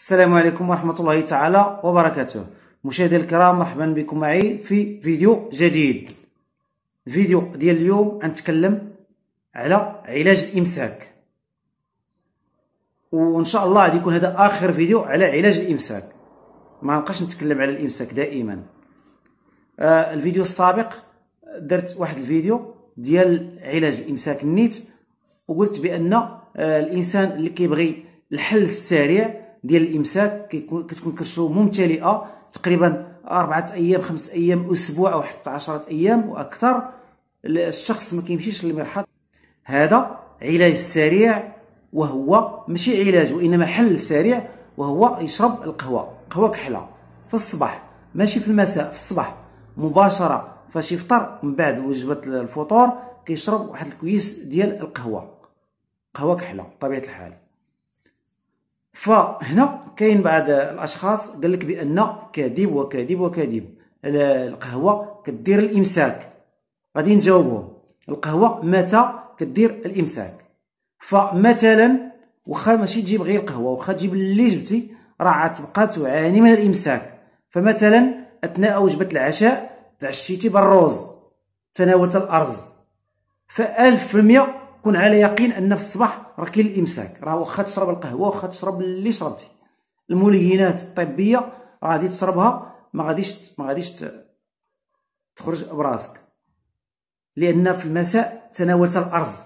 السلام عليكم ورحمة الله تعالى وبركاته مشاهدي الكرام مرحبا بكم معي في فيديو جديد فيديو ديال اليوم غنتكلم على علاج الإمساك وإن شاء الله غادي يكون هذا آخر فيديو على علاج الإمساك ما نبقاش نتكلم على الإمساك دائما آه الفيديو السابق درت واحد الفيديو ديال علاج الإمساك النيت وقلت بأن آه الإنسان اللي كيبغي الحل السريع ديال الامساك كتكون كرشو ممتلئه تقريبا اربعه ايام خمس ايام اسبوع او حتى عشرة ايام واكثر الشخص ما كيمشيش للمرحاض هذا علاج سريع وهو ماشي علاج وانما حل سريع وهو يشرب القهوه قهوه كحله في الصباح ماشي في المساء في الصباح مباشره فاش يفطر من بعد وجبه الفطور كيشرب واحد الكويس ديال القهوه قهوه كحله بطبيعه الحال فهنا كاين بعض الاشخاص قال لك بان كاذب وكاذب وكاذب القهوه كدير الامساك غادي نجاوبهم القهوه متى كدير الامساك فمثلا واخا ماشي تجيب غير القهوه واخا تجيب اللي جبتي راه غتبقى تعاني من الامساك فمثلا اثناء وجبه العشاء تعشيتي بالروز تناولت الارز فالف في المية كن على يقين ان في الصباح راه كاين الامساك راه واخا تشرب القهوه واخا تشرب اللي شربتي الملينات الطبيه راه غادي تشربها ما غاديش ما غاديش تخرج براسك لان في المساء تناولت الارز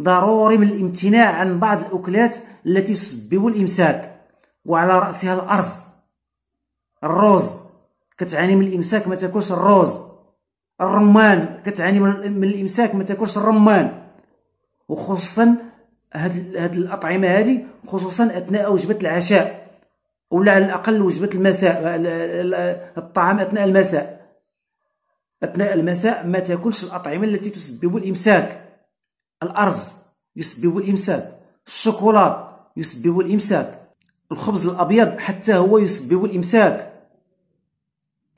ضروري من الامتناع عن بعض الاكلات التي تسبب الامساك وعلى راسها الارز الروز كتعاني من الامساك ما تاكلش الروز الرمان كتعاني من الامساك ما تاكلش الرمان وخصوصا هاد, هاد الاطعمه هذه خصوصا اثناء وجبه العشاء ولا على الاقل وجبه المساء الطعام اثناء المساء اثناء المساء ما تاكلش الاطعمه التي تسبب الامساك الارز يسبب الامساك الشوكولات يسبب الامساك الخبز الابيض حتى هو يسبب الامساك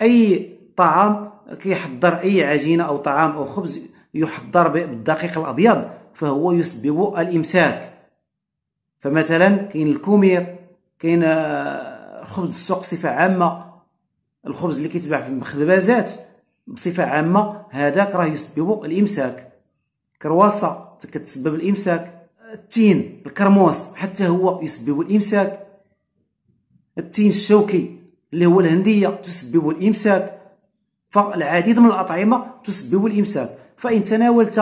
اي طعام كيحضر اي عجينه او طعام او خبز يحضر بالدقيق الابيض فهو يسبب الامساك فمثلا كاين الكومير كاين الخبز آه، السوق بصفه عامه الخبز اللي كيتباع في المخبازات بصفه عامه هذاك راه يسبب الامساك كرواسه كتسبب الامساك التين الكرموس حتى هو يسبب الامساك التين الشوكي اللي هو الهنديه تسبب الامساك فالعديد من الاطعمه تسبب الامساك فان تناولت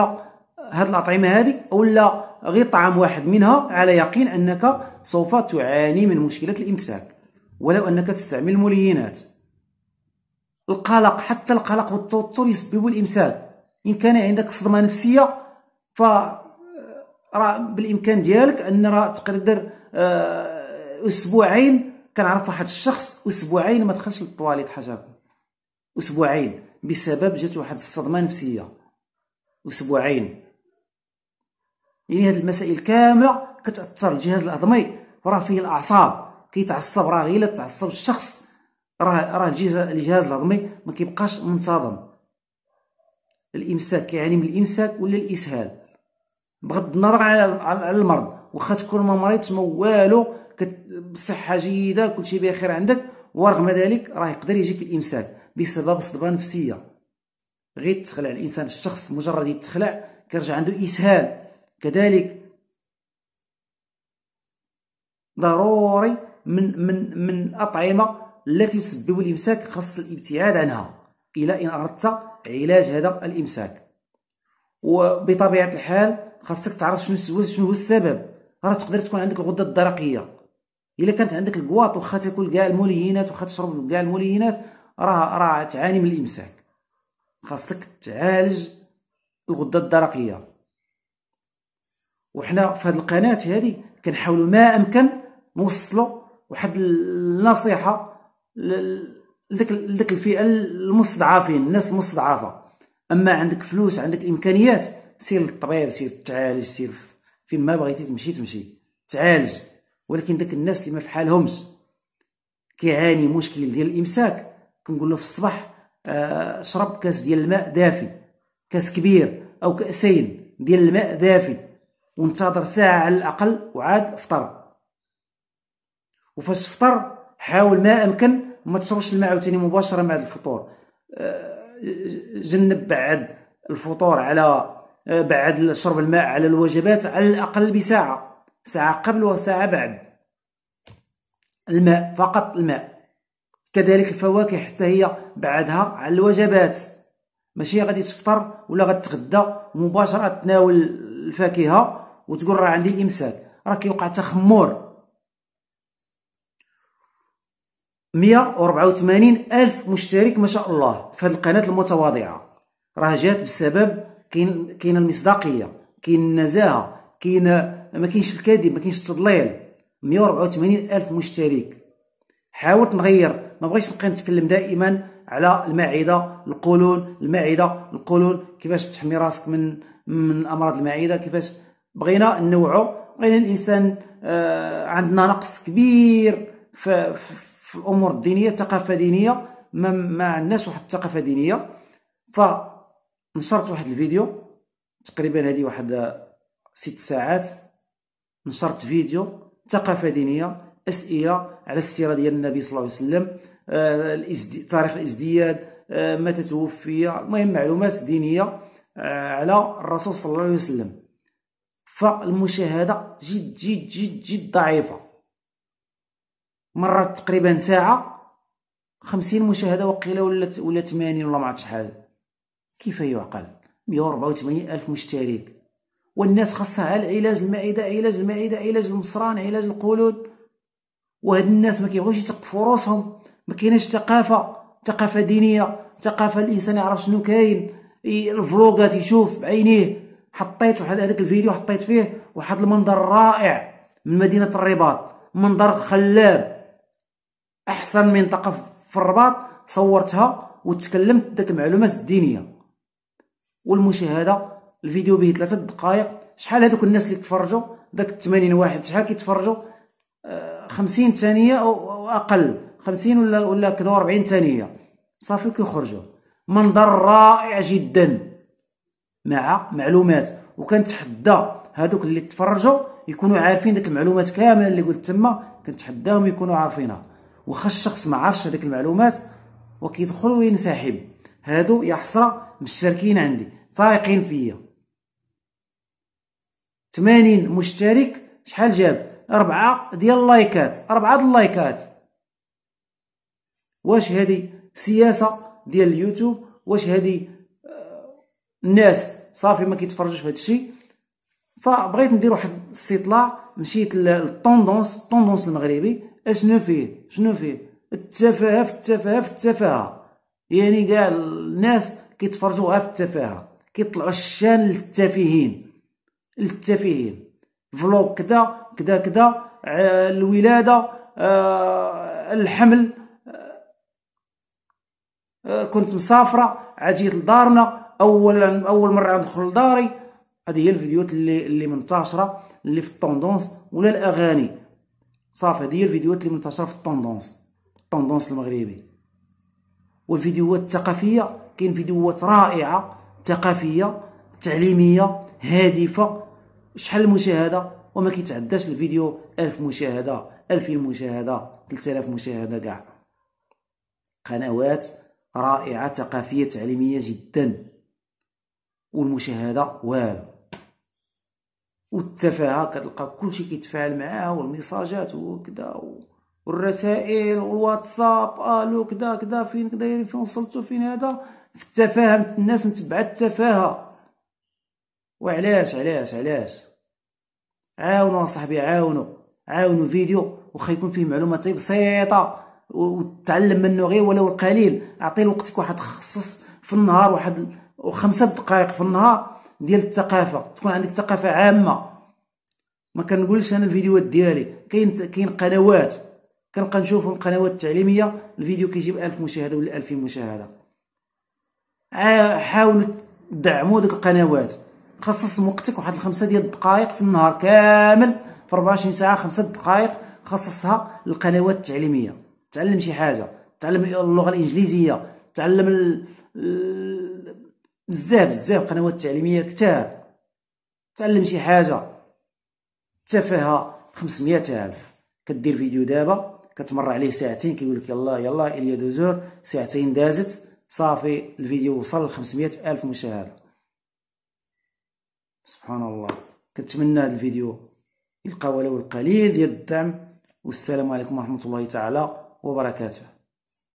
هاد الأطعمة هذه ولا غير طعام واحد منها على يقين أنك سوف تعاني من مشكلة الإمساك ولو أنك تستعمل الملينات القلق حتى القلق والتوتر يسبب الإمساك إن كان عندك صدمة نفسية ف آه، بالامكان ديالك ان راه تقدر آه، اسبوعين كنعرف واحد الشخص اسبوعين ما دخلش للطواليت حاجه اسبوعين بسبب جات واحد الصدمه نفسيه اسبوعين يعني هذه المسائل كامله كتاثر الجهاز الهضمي راه فيه الاعصاب كيتعصب راه غير تعصب الشخص راه راه الجهاز الهضمي ما كيبقاش منتظم الامساك كيعاني من الامساك ولا الاسهال بغض النظر على المرض واخا تكون ما مريضش ما والو بصحه جيده كلشي بخير عندك ورغم ذلك راه يقدر يجيك الامساك بسبب صدمه نفسيه غير تخلع الانسان الشخص مجرد يتخلع كيرجع عنده اسهال كذلك ضروري من من من الاطعمه التي تسبب الامساك خاص الابتعاد عنها الى ان اردت علاج هذا الامساك وبطبيعه الحال خاصك تعرف شنو شنو هو السبب راه تقدر تكون عندك الغده الدرقيه الا كانت عندك الكواط واخا تاكل كاع الملينات واخا تشرب كاع الملينات راه راه تعاني من الامساك خاصك تعالج الغده الدرقيه وحنا في هذه القناه هذه كنحاولوا ما امكن نوصلوا واحد النصيحه لذاك لذاك الفئه المستضعفين الناس المستضعفه اما عندك فلوس عندك امكانيات سير للطبيب سير تعالج سير فين ما بغيتي تمشي تمشي تعالج ولكن داك الناس اللي ما في حالهمش كيعاني مشكل ديال الامساك كنقول له في الصباح آه، شرب كاس ديال الماء دافي كاس كبير او كاسين ديال الماء دافي وانتظر ساعة على الأقل وعاد فطر وفاش فطر حاول ما أمكن ما تشربش الماء عاوتاني مباشرة بعد الفطور آه، جنب بعد الفطور على آه، بعد شرب الماء على الوجبات على الأقل بساعة ساعة قبل وساعة بعد الماء فقط الماء كذلك الفواكه حتى هي بعدها على الوجبات ماشي غادي تفطر ولا غتغدى مباشره تناول الفاكهه وتقول راه عندي الامساك راه كيوقع تخمر 184 الف مشترك ما شاء الله في هذه القناه المتواضعه راه جات بسبب كاين كاين المصداقيه كاين النزاهه كاين ما كاينش الكذب ما كاينش التضليل 184 الف مشترك حاولت نغير ما بغيتش نبقى نتكلم دائما على المعده القولون المعده القولون كيفاش تحمي راسك من من امراض المعده كيفاش بغينا نوعو بغينا الانسان آه، عندنا نقص كبير في, في الامور الدينيه ثقافه دينيه ما, ما عندناش واحد الثقافه دينيه فنشرت واحد الفيديو تقريبا هذه واحد ست ساعات نشرت فيديو ثقافه دينيه اسئله على السيره ديال النبي صلى الله عليه وسلم آه تاريخ الازدياد آه متى توفي المهم معلومات دينيه آه على الرسول صلى الله عليه وسلم فالمشاهدة جد جد جد جد ضعيفة مرات تقريبا ساعة خمسين مشاهدة وقيلة ولا ولا تمانين ولا معرفت شحال كيف يعقل مية وربعة وثمانين ألف مشترك والناس خاصها على علاج المعدة علاج المعدة علاج المصران علاج القولون وهاد الناس ما كيبغيوش يثقفوا روسهم ما كايناش ثقافة ثقافة دينية ثقافة الإنسان يعرف شنو كاين الفلوقات يشوف بعينيه حطيت واحد هذاك الفيديو حطيت فيه واحد المنظر رائع من مدينه الرباط منظر خلاب احسن منطقه في الرباط صورتها وتكلمت داك المعلومات الدينيه والمشاهده الفيديو به ثلاثة دقائق شحال هذوك الناس اللي تفرجوا داك 80 واحد شحال كيتفرجوا 50 آه، ثانيه او اقل 50 ولا ولا كذا 40 ثانيه صافي كيخرجوا منظر رائع جدا مع معلومات وكنتحدى هادوك اللي تفرجوا يكونوا عارفين ديك المعلومات كامله اللي قلت تما كنتحداهم يكونوا عارفينها واخا الشخص ما عرفش هذيك المعلومات وكيدخل وينسحب هادو يا حسره مشتركين عندي فايقين فيا 80 مشترك شحال جابت أربعة ديال اللايكات أربعة ديال اللايكات واش هذه سياسة ديال اليوتيوب واش هذه الناس صافي ما كيتفرجوش في الشيء فبغيت ندير واحد الاستطلاع مشيت للطوندونس الطوندونس المغربي اشنو فيه شنو فيه التفاهه في التفاهه في التفاهه يعني كاع الناس كيتفرجوا غير في التفاهه كيطلعوا الشان للتافهين للتافهين فلوق كذا كذا كذا آه، الولاده آه، الحمل آه، كنت مسافره عاد جيت لدارنا اولا اول مره ندخل لداري هذه هي الفيديوهات اللي اللي منتشره اللي في الطوندونس ولا الاغاني صافي هذه هي الفيديوهات اللي منتشره في الطوندونس الطوندونس المغربي والفيديوهات الثقافيه كاين فيديوهات رائعه ثقافيه تعليميه هادفه شحال المشاهده وما كيتعداش الفيديو ألف مشاهده ألفين مشاهده 3000 مشاهده كاع قنوات رائعه ثقافيه تعليميه جدا والمشاهده والو والتفاهه كتلقى كلشي كيتفاعل معاها والميساجات وكذا والرسائل والواتساب الو كذا كذا فين دايرين يعني فين وصلتوا فين هذا في التفاهه الناس نتبع التفاهه وعلاش علاش علاش عاونوا صاحبي عاونوا عاونوا فيديو واخا يكون فيه معلومات طيب بسيطه وتعلم منه غير ولو القليل اعطي لوقتك واحد خصص في النهار واحد وخمسة دقائق في النهار ديال الثقافة تكون عندك ثقافة عامة ما كنقولش انا الفيديوهات ديالي كاين كاين قنوات كنبقى نشوفهم القنوات التعليمية الفيديو كيجيب ألف مشاهدة ولا ألفين مشاهدة حاول دعموا ديك القنوات خصص وقتك واحد الخمسة ديال الدقائق في النهار كامل في 24 ساعة خمسة دقائق خصصها للقنوات التعليمية تعلم شي حاجة تعلم اللغة الإنجليزية تعلم ال... بزاف بزاف قنوات التعليميه كتار تعلم شي حاجه تفاهه 500 الف كدير فيديو دابا كتمر عليه ساعتين كيقول لك يلا يلا اليا دوزور ساعتين دازت صافي الفيديو وصل ل 500 الف مشاهده سبحان الله كنتمنى هذا الفيديو يلقى ولو القليل ديال الدعم والسلام عليكم ورحمه الله تعالى وبركاته